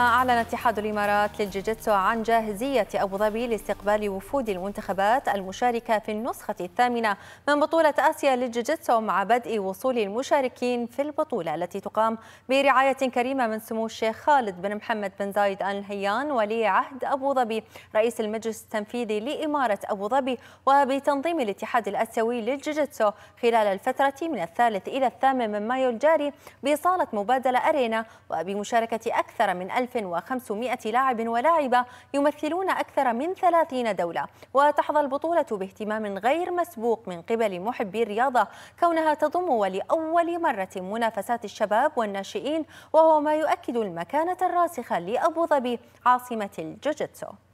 أعلن اتحاد الإمارات للجيجيتسو عن جاهزية أبو ظبي لاستقبال وفود المنتخبات المشاركة في النسخة الثامنة من بطولة آسيا للجيجيتسو مع بدء وصول المشاركين في البطولة التي تقام برعاية كريمة من سمو الشيخ خالد بن محمد بن زايد آل نهيان ولي عهد أبو ظبي رئيس المجلس التنفيذي لإمارة أبو ظبي وبتنظيم الاتحاد الآسيوي للجيجيتسو خلال الفترة من الثالث إلى الثامن من مايو الجاري بصالة مبادلة أرينا وبمشاركة أكثر من 1500 لاعب ولاعبة يمثلون أكثر من 30 دولة وتحظى البطولة باهتمام غير مسبوق من قبل محبي الرياضة كونها تضم ولأول مرة منافسات الشباب والناشئين وهو ما يؤكد المكانة الراسخة لأبوظبي عاصمة الجوجيتسو